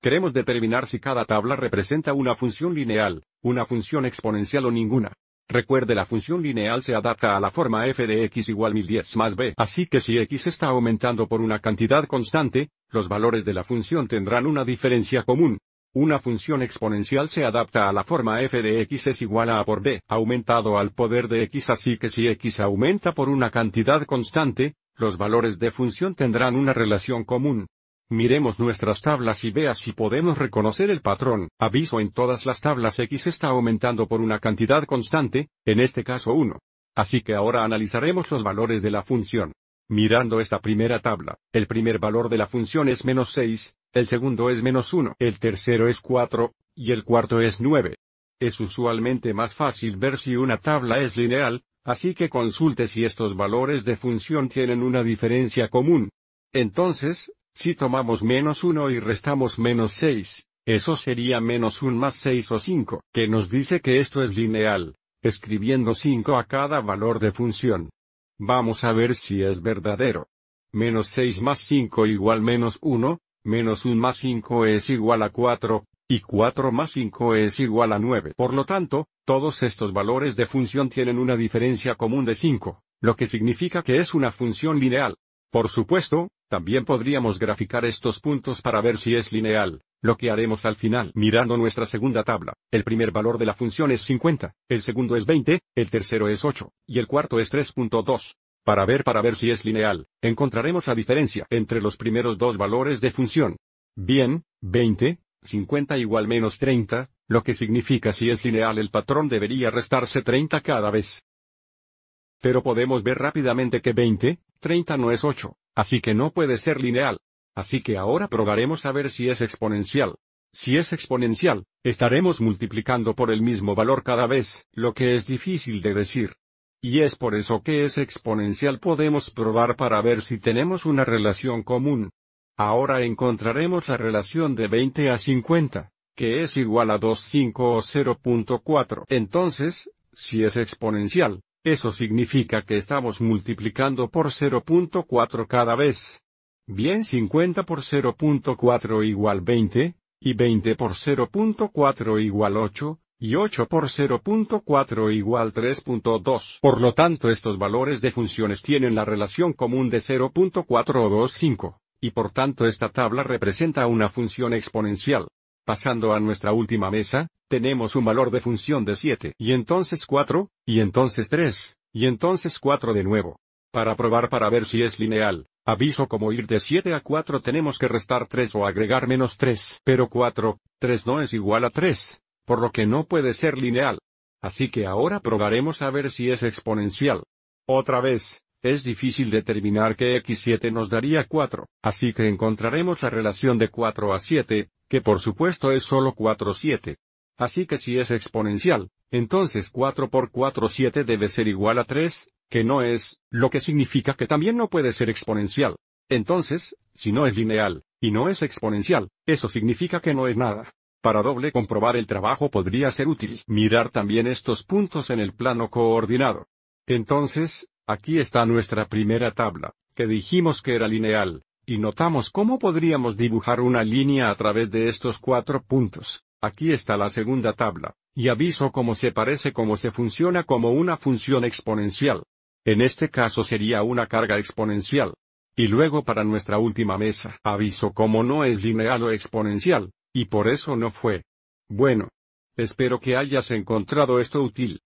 Queremos determinar si cada tabla representa una función lineal, una función exponencial o ninguna. Recuerde la función lineal se adapta a la forma f de x igual 1010 más b. Así que si x está aumentando por una cantidad constante, los valores de la función tendrán una diferencia común. Una función exponencial se adapta a la forma f de x es igual a a por b aumentado al poder de x así que si x aumenta por una cantidad constante, los valores de función tendrán una relación común. Miremos nuestras tablas y vea si podemos reconocer el patrón. Aviso en todas las tablas X está aumentando por una cantidad constante, en este caso 1. Así que ahora analizaremos los valores de la función. Mirando esta primera tabla, el primer valor de la función es menos 6, el segundo es menos 1, el tercero es 4, y el cuarto es 9. Es usualmente más fácil ver si una tabla es lineal, así que consulte si estos valores de función tienen una diferencia común. Entonces, si tomamos menos 1 y restamos menos 6, eso sería menos 1 más 6 o 5, que nos dice que esto es lineal, escribiendo 5 a cada valor de función. Vamos a ver si es verdadero. Menos 6 más 5 igual menos 1, menos 1 más 5 es igual a 4, y 4 más 5 es igual a 9. Por lo tanto, todos estos valores de función tienen una diferencia común de 5, lo que significa que es una función lineal. Por supuesto, también podríamos graficar estos puntos para ver si es lineal, lo que haremos al final mirando nuestra segunda tabla. El primer valor de la función es 50, el segundo es 20, el tercero es 8, y el cuarto es 3.2. Para ver para ver si es lineal, encontraremos la diferencia entre los primeros dos valores de función. Bien, 20, 50 igual menos 30, lo que significa si es lineal el patrón debería restarse 30 cada vez. Pero podemos ver rápidamente que 20, 30 no es 8, Así que no puede ser lineal. Así que ahora probaremos a ver si es exponencial. Si es exponencial, estaremos multiplicando por el mismo valor cada vez, lo que es difícil de decir. Y es por eso que es exponencial podemos probar para ver si tenemos una relación común. Ahora encontraremos la relación de 20 a 50, que es igual a 2,5 o 0.4. Entonces, si es exponencial, eso significa que estamos multiplicando por 0.4 cada vez. Bien 50 por 0.4 igual 20, y 20 por 0.4 igual 8, y 8 por 0.4 igual 3.2. Por lo tanto estos valores de funciones tienen la relación común de 0.425, y por tanto esta tabla representa una función exponencial. Pasando a nuestra última mesa, tenemos un valor de función de 7, y entonces 4, y entonces 3, y entonces 4 de nuevo. Para probar para ver si es lineal, aviso como ir de 7 a 4 tenemos que restar 3 o agregar menos 3, pero 4, 3 no es igual a 3, por lo que no puede ser lineal. Así que ahora probaremos a ver si es exponencial. Otra vez, es difícil determinar que x7 nos daría 4, así que encontraremos la relación de 4 a 7, que por supuesto es solo 7. Así que si es exponencial, entonces 4 por 4 7 debe ser igual a 3, que no es, lo que significa que también no puede ser exponencial. Entonces, si no es lineal, y no es exponencial, eso significa que no es nada. Para doble comprobar el trabajo podría ser útil mirar también estos puntos en el plano coordinado. Entonces, aquí está nuestra primera tabla, que dijimos que era lineal, y notamos cómo podríamos dibujar una línea a través de estos cuatro puntos. Aquí está la segunda tabla, y aviso cómo se parece cómo se funciona como una función exponencial. En este caso sería una carga exponencial. Y luego para nuestra última mesa, aviso cómo no es lineal o exponencial, y por eso no fue. Bueno. Espero que hayas encontrado esto útil.